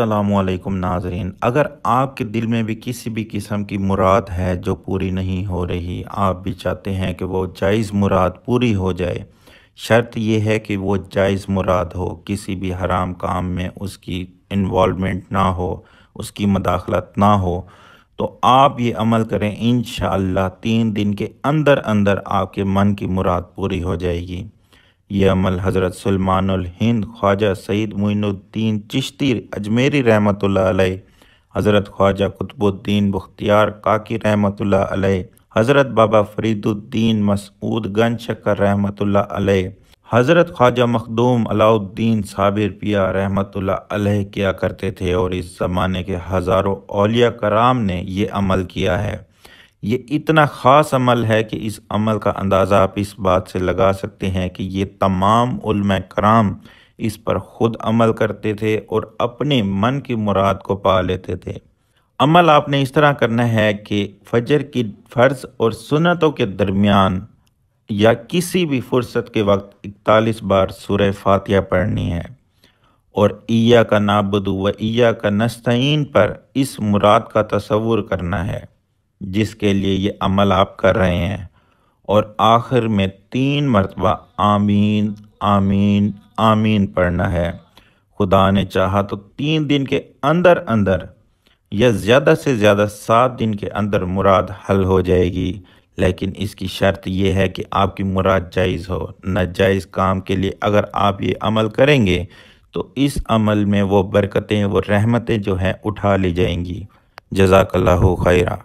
असलकुम नाजरीन अगर आपके दिल में भी किसी भी किस्म की मुराद है जो पूरी नहीं हो रही आप भी चाहते हैं कि वो जायज़ मुराद पूरी हो जाए शर्त यह है कि वो जायज़ मुराद हो किसी भी हराम काम में उसकी इन्वॉलमेंट ना हो उसकी मदाखलत ना हो तो आप ये अमल करें इन तीन दिन के अंदर अंदर आपके मन की मुराद पूरी हो जाएगी यह अमल हज़रत सलमान हिंद ख्वाजा सईद मोइनुद्दीन चिश्ती अजमेरी रहमत हज़रत ख्वाजा कुतुबुद्दीन बख्तियार काकी रहमत हज़रत बाबा फरीदुद्दीन मसूद गन शक्कर रहमत हज़रत ख्वाजा मखदूम अलाउद्दीन साबिर पिया रहमत किया करते थे और इस ज़माने के हज़ारों अलिया कराम ने यह अमल किया है ये इतना ख़ास अमल है कि इस अमल का अंदाज़ा आप इस बात से लगा सकते हैं कि ये तमाम कराम इस पर ख़ुद अमल करते थे और अपने मन की मुराद को पा लेते थे अमल आपने इस तरह करना है कि फजर की फ़र्ज़ और सुनतों के दरमियान या किसी भी फुर्सत के वक्त इकतालीस बार सुर फातिया पढ़नी है और ईया का नाबदू व ईया का नस्तीन पर इस मुराद का तस्वुर करना है जिसके लिए ये अमल आप कर रहे हैं और आखिर में तीन मरतबा आमीन आमीन आमीन पढ़ना है खुदा ने चाहा तो तीन दिन के अंदर अंदर या ज़्यादा से ज़्यादा सात दिन के अंदर मुराद हल हो जाएगी लेकिन इसकी शर्त यह है कि आपकी मुराद जायज़ हो नाजायज़ काम के लिए अगर आप ये अमल करेंगे तो इस अमल में वो बरकतें वो रहमतें जो हैं उठा ली जाएंगी जजाकल्ला खैरा